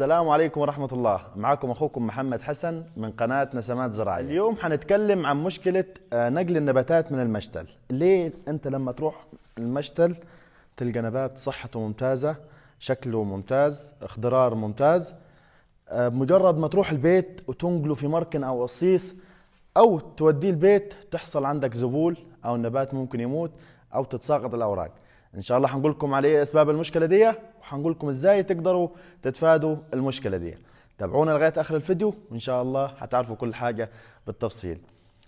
السلام عليكم ورحمة الله معكم أخوكم محمد حسن من قناة نسمات زراعية اليوم حنتكلم عن مشكلة آه، نقل النباتات من المشتل ليه أنت لما تروح المشتل تلقى نبات صحته ممتازة شكله ممتاز اخضرار ممتاز آه، مجرد ما تروح البيت وتنقله في مركن أو قصيص أو توديه البيت تحصل عندك زبول أو النبات ممكن يموت أو تتساقط الأوراق ان شاء الله هنقول لكم على ايه اسباب المشكله دي وهنقول لكم ازاي تقدروا تتفادوا المشكله دي تابعونا لغايه اخر الفيديو وان شاء الله هتعرفوا كل حاجه بالتفصيل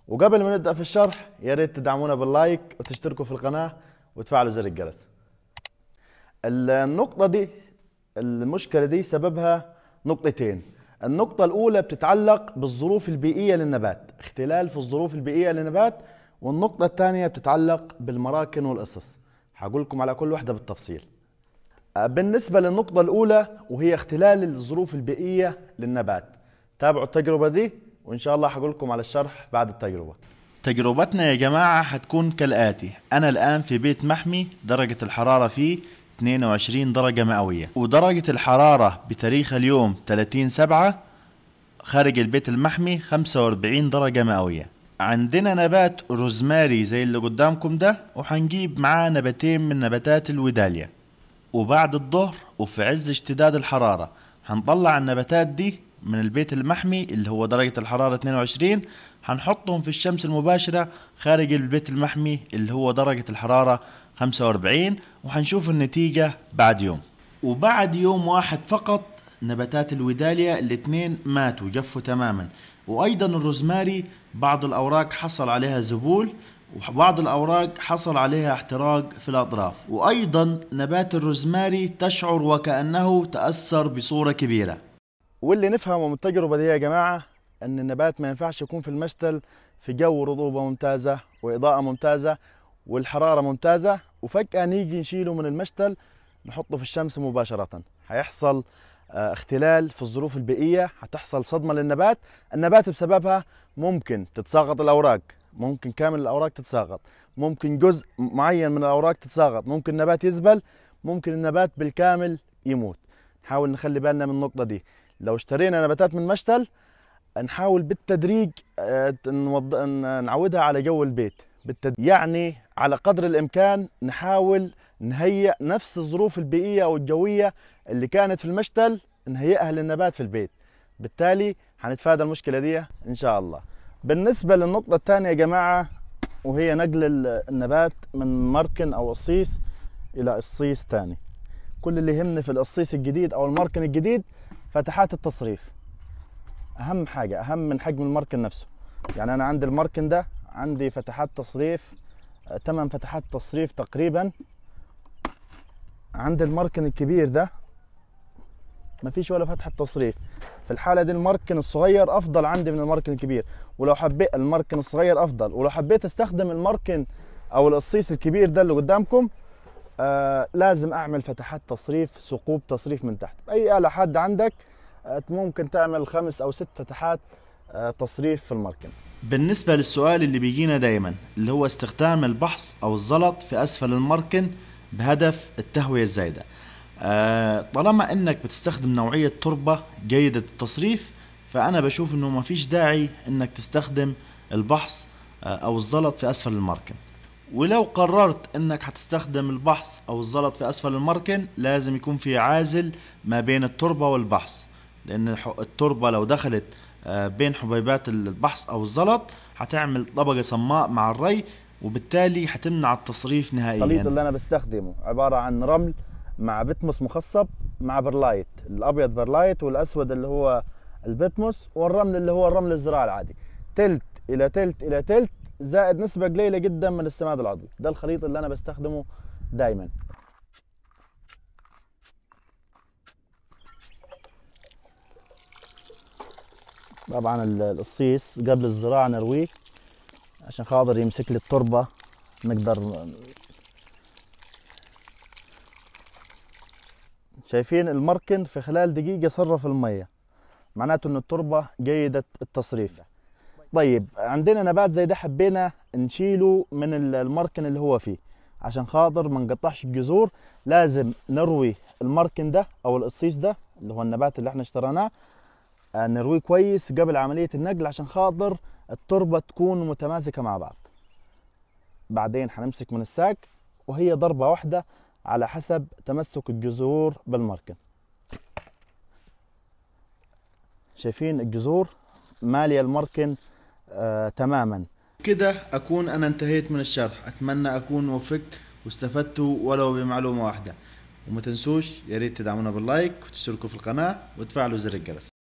وقبل ما نبدا في الشرح يا ريت تدعمونا باللايك وتشتركوا في القناه وتفعلوا زر الجرس النقطه دي المشكله دي سببها نقطتين النقطة الأولى بتتعلق بالظروف البيئية للنبات، اختلال في الظروف البيئية للنبات، والنقطة الثانية بتتعلق بالمراكن والقصص. هقول لكم على كل واحدة بالتفصيل آه، بالنسبة للنقطة الأولى وهي اختلال الظروف البيئية للنبات تابعوا التجربة دي وإن شاء الله هقول لكم على الشرح بعد التجربة تجربتنا يا جماعة هتكون كالآتي أنا الآن في بيت محمي درجة الحرارة فيه 22 درجة مئوية ودرجة الحرارة بتاريخ اليوم 30 سبعة خارج البيت المحمي 45 درجة مئوية عندنا نبات روزماري زي اللي قدامكم ده وهنجيب معاه نباتين من نباتات الوداليا وبعد الظهر وفي عز اشتداد الحرارة هنطلع النباتات دي من البيت المحمي اللي هو درجة الحرارة 22 هنحطهم في الشمس المباشرة خارج البيت المحمي اللي هو درجة الحرارة 45 وهنشوف النتيجة بعد يوم وبعد يوم واحد فقط نباتات الوداليا الاثنين ماتوا جفوا تماما وايضا الروزماري بعض الاوراق حصل عليها زبول وبعض الأوراق حصل عليها احتراق في الأطراف وأيضا نبات الروزماري تشعر وكأنه تأثر بصورة كبيرة واللي نفهمه من التجربة دي يا جماعة أن النبات ما ينفعش يكون في المشتل في جو رطوبة ممتازة وإضاءة ممتازة والحرارة ممتازة وفجأة نيجي نشيله من المشتل نحطه في الشمس مباشرة هيحصل آه، اختلال في الظروف البيئية هتحصل صدمة للنبات النبات بسببها ممكن تتساقط الأوراق ممكن كامل الأوراق تتساقط ممكن جزء معين من الأوراق تتساقط ممكن النبات يزبل ممكن النبات بالكامل يموت نحاول نخلي بالنا من النقطة دي لو اشترينا نباتات من مشتل نحاول بالتدريج آه، نعودها على جو البيت بالتدريج. يعني على قدر الإمكان نحاول نهيئ نفس الظروف البيئية أو الجوية اللي كانت في المشتل نهيئها للنبات في البيت بالتالي هنتفادى المشكله دي ان شاء الله بالنسبه للنقطه الثانيه يا جماعه وهي نقل النبات من مركن او قصيص الى قصيص ثاني كل اللي يهمني في القصيص الجديد او المركن الجديد فتحات التصريف اهم حاجه اهم من حجم المركن نفسه يعني انا عندي المركن ده عندي فتحات تصريف تمام فتحات تصريف تقريبا عند المركن الكبير ده ما فيش ولا فتحه تصريف في الحاله دي الماركن الصغير افضل عندي من الماركن الكبير ولو حبيت الماركن الصغير افضل ولو حبيت استخدم الماركن او القصيص الكبير ده اللي قدامكم آه لازم اعمل فتحات تصريف ثقوب تصريف من تحت اي اله حد عندك آه ممكن تعمل خمس او ست فتحات آه تصريف في الماركن بالنسبة للسؤال اللي بيجينا دايما اللي هو استخدام البحص أو الزلط في أسفل المركن بهدف التهوية الزايدة آه، طالما انك بتستخدم نوعية تربة جيدة التصريف فانا بشوف انه ما فيش داعي انك تستخدم البحص آه، او الزلط في اسفل المركن ولو قررت انك هتستخدم البحص او الزلط في اسفل المركن لازم يكون في عازل ما بين التربة والبحص لان التربة لو دخلت آه، بين حبيبات البحص او الزلط هتعمل طبقة صماء مع الري وبالتالي هتمنع التصريف نهائيا الخليط اللي انا بستخدمه عبارة عن رمل مع بتموس مخصب مع برلايت الابيض برلايت والاسود اللي هو البتموس والرمل اللي هو الرمل الزراعي العادي تلت الى تلت الى تلت زائد نسبه قليله جدا من السماد العضوي ده الخليط اللي انا بستخدمه دايما طبعا القصيص قبل الزراعه نرويه عشان خاطر يمسك لي التربه نقدر شايفين المركن في خلال دقيقة صرف المية معناته ان التربة جيدة التصريف طيب عندنا نبات زي ده حبينا نشيله من المركن اللي هو فيه عشان خاطر ما نقطعش الجذور لازم نروي المركن ده او القصيص ده اللي هو النبات اللي احنا اشتريناه آه، نرويه كويس قبل عملية النقل عشان خاطر التربة تكون متماسكة مع بعض بعدين هنمسك من الساق وهي ضربة واحدة على حسب تمسك الجذور بالمركن شايفين الجذور مالية المركن آه تماما كده أكون أنا انتهيت من الشرح أتمنى أكون وفقت واستفدتوا ولو بمعلومة واحدة وما تنسوش يا ريت تدعمونا باللايك وتشتركوا في القناة وتفعلوا زر الجرس